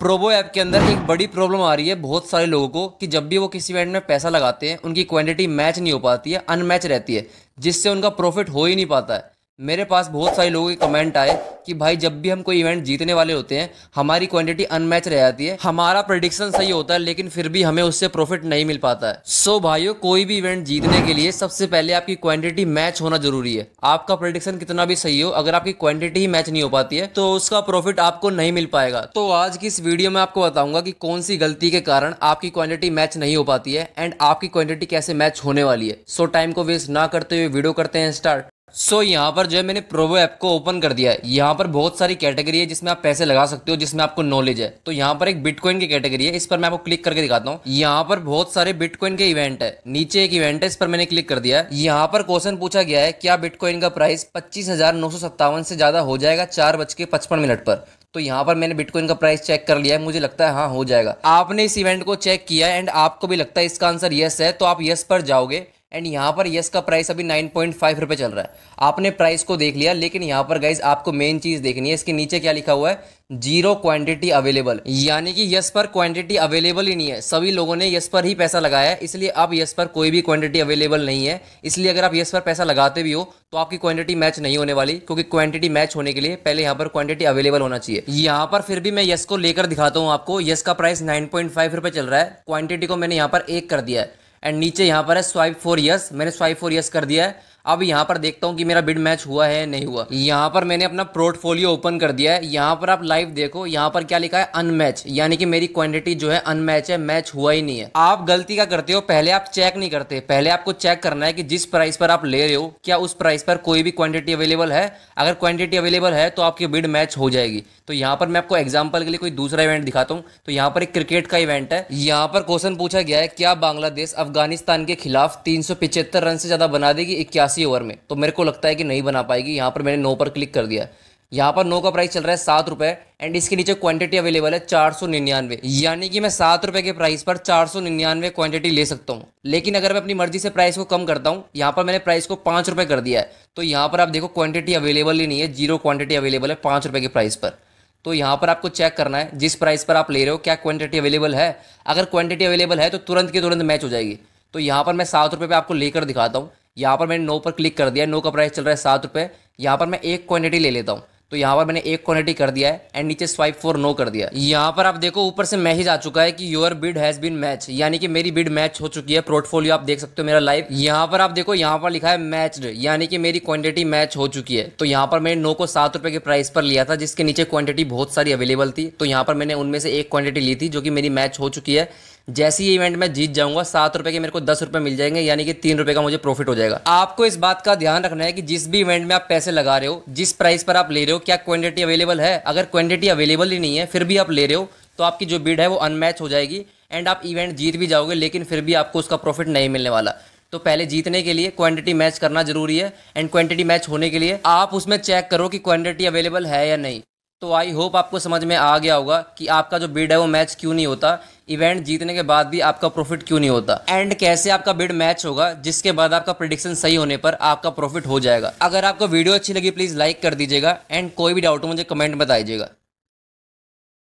Probo app के अंदर एक बड़ी प्रॉब्लम आ रही है बहुत सारे लोगों को कि जब भी वो किसी इवेंट में पैसा लगाते हैं उनकी क्वांटिटी मैच नहीं हो पाती है अनमैच रहती है जिससे उनका प्रॉफिट हो ही नहीं पाता है मेरे पास बहुत सारे लोगों के कमेंट आए कि भाई जब भी हम कोई इवेंट जीतने वाले होते हैं हमारी क्वांटिटी अनमैच रह जाती है हमारा प्रडिक्शन सही होता है लेकिन फिर भी हमें उससे प्रॉफिट नहीं मिल पाता है सो so भाइयों कोई भी इवेंट जीतने के लिए सबसे पहले आपकी क्वांटिटी मैच होना जरूरी है आपका प्रडिक्शन कितना भी सही हो अगर आपकी क्वांटिटी ही मैच नहीं हो पाती है तो उसका प्रॉफिट आपको नहीं मिल पाएगा तो आज की इस वीडियो में आपको बताऊंगा की कौन सी गलती के कारण आपकी क्वान्टिटी मैच नहीं हो पाती है एंड आपकी क्वान्टिटी कैसे मैच होने वाली है सो टाइम को वेस्ट ना करते हुए वीडियो करते हैं स्टार्ट सो so, यहाँ पर जो है मैंने प्रोवो ऐप को ओपन कर दिया है यहाँ पर बहुत सारी कैटेगरी है जिसमें आप पैसे लगा सकते हो जिसमें आपको नॉलेज है तो यहाँ पर एक बिटकॉइन की कैटेगरी है इस पर मैं आपको क्लिक करके दिखाता हूँ यहाँ पर बहुत सारे बिटकॉइन के इवेंट है नीचे एक इवेंट है इस पर मैंने क्लिक कर दिया है यहाँ पर क्वेश्चन पूछा गया है क्या बिटकॉइन का प्राइस पच्चीस से ज्यादा हो जाएगा चार बज के पचपन मिनट पर तो यहाँ पर मैंने बिटकॉइन का प्राइस चेक कर लिया है मुझे लगता है हाँ हो जाएगा आपने इस इवेंट को चेक किया एंड आपको भी लगता है इसका आंसर यस है तो आप यस पर जाओगे एंड यहाँ पर यस का प्राइस अभी नाइन पॉइंट फाइव रुपये चल रहा है आपने प्राइस को देख लिया लेकिन यहाँ पर गाइज आपको मेन चीज़ देखनी है इसके नीचे क्या लिखा हुआ है जीरो क्वांटिटी अवेलेबल यानी कि यस पर क्वांटिटी अवेलेबल ही नहीं है सभी लोगों ने यस पर ही पैसा लगाया है इसलिए अब यस पर कोई भी क्वांटिटी अवेलेबल नहीं है इसलिए अगर आप यस पर पैसा लगाते भी हो तो आपकी क्वांटिटी मैच नहीं होने वाली क्योंकि क्वांटिटी मैच होने के लिए पहले यहाँ पर क्वांटिटी अवेलेबल होना चाहिए यहाँ पर फिर भी मैं यस को लेकर दिखाता हूँ आपको यस का प्राइस नाइन पॉइंट फाइव रुपये चल रहा है क्वांटिटी को मैंने यहाँ पर एक कर दिया है एंड नीचे यहाँ पर है स्वाइप फोर ईयर्स मैंने स्वाइप फोर ईयर्स कर दिया है अब यहाँ पर देखता हूँ कि मेरा बिड मैच हुआ है नहीं हुआ यहाँ पर मैंने अपना पोर्टफोलियो ओपन कर दिया है यहाँ पर आप लाइव देखो यहाँ पर क्या लिखा है अनमैच यानी कि मेरी क्वांटिटी जो है अनमैच है मैच हुआ ही नहीं है आप गलती का करते हो पहले आप चेक नहीं करते पहले आपको चेक करना है कि जिस प्राइस पर आप ले रहे हो क्या उस प्राइस पर कोई भी क्वांटिटी अवेलेबल है अगर क्वांटिटी अवेलेबल है तो आपकी बिड मैच हो जाएगी तो यहाँ पर मैं आपको एग्जाम्पल के लिए कोई दूसरा इवेंट दिखाता हूँ तो यहाँ पर एक क्रिकेट का इवेंट है यहाँ पर क्वेश्चन पूछा गया है क्या बांग्लादेश अफगानिस्तान के खिलाफ तीन रन से ज्यादा बना देगी इक्यासी छियासी ओवर में तो मेरे को लगता है कि नहीं बना पाएगी यहाँ पर मैंने नो पर क्लिक कर दिया यहाँ पर नो का प्राइस चल रहा है सात रुपये एंड इसके नीचे क्वांटिटी अवेलेबल है चार सौ निन्यानवे यानी कि मैं सात रुपये के प्राइस पर चार सौ निन्यानवे क्वांटिटी ले सकता हूँ लेकिन अगर मैं अपनी मर्जी से प्राइस को कम करता हूँ यहाँ पर मैंने प्राइस को पाँच रुपये कर दिया है तो यहाँ पर आप देखो क्वांटिटी अवेलेबल ही नहीं है जीरो क्वांटिटी अवेलेबल है पाँच रुपये के प्राइस पर तो यहाँ पर आपको चेक करना है जिस प्राइस पर आप ले रहे हो क्या क्वांटिटी अवेलेबल है अगर क्वांटिटी अवेलेबल है तो तुरंत के तुरंत मैच हो जाएगी तो यहाँ पर मैं सात रुपये पर आपको लेकर दिखाता हूँ यहाँ पर मैंने नो पर क्लिक कर दिया नो का प्राइस चल रहा है सात रुपये यहाँ पर मैं एक क्वान्टिटी ले लेता हूँ तो यहाँ पर मैंने एक क्वांटिटी कर दिया है एंड नीचे स्वाइप फोर नो कर दिया यहाँ पर आप देखो ऊपर से मैसेज आ चुका है कि your bid has been match यानी कि मेरी बिड मैच हो चुकी है पोर्टफोलियो आप देख सकते हो मेरा लाइव यहाँ पर आप देखो यहाँ पर लिखा है मैच्ड यानी कि मेरी क्वांटिटी मैच हो चुकी है तो यहाँ पर मैंने नो को सात रुपये के प्राइस पर लिया था जिसके नीचे क्वांटिटी बहुत सारी अवेलेबल थी तो यहाँ पर मैंने उनमें से एक क्वांटिटी ली थी जो कि मेरी मैच हो चुकी है जैसे ही इवेंट में जीत जाऊंगा सात रुपए के मेरे को दस रुपए मिल जाएंगे यानी कि तीन रुपए का मुझे प्रॉफिट हो जाएगा आपको इस बात का ध्यान रखना है कि जिस भी इवेंट में आप पैसे लगा रहे हो जिस प्राइस पर आप ले रहे हो क्या क्वांटिटी अवेलेबल है अगर क्वांटिटी अवेलेबल ही नहीं है फिर भी आप ले रहे हो तो आपकी जो बिड है वो अनमैच हो जाएगी एंड आप इवेंट जीत भी जाओगे लेकिन फिर भी आपको उसका प्रॉफिट नहीं मिलने वाला तो पहले जीतने के लिए क्वांटिटी मैच करना जरूरी है एंड क्वांटिटी मैच होने के लिए आप उसमें चेक करो कि क्वांटिटी अवेलेबल है या नहीं तो आई होप आपको समझ में आ गया होगा कि आपका जो बिड है वो मैच क्यों नहीं होता इवेंट जीतने के बाद भी आपका प्रॉफिट क्यों नहीं होता एंड कैसे आपका बिड मैच होगा जिसके बाद आपका प्रिडिक्शन सही होने पर आपका प्रॉफिट हो जाएगा अगर आपको वीडियो अच्छी लगी प्लीज़ लाइक कर दीजिएगा एंड कोई भी डाउट हो मुझे कमेंट बताइएगा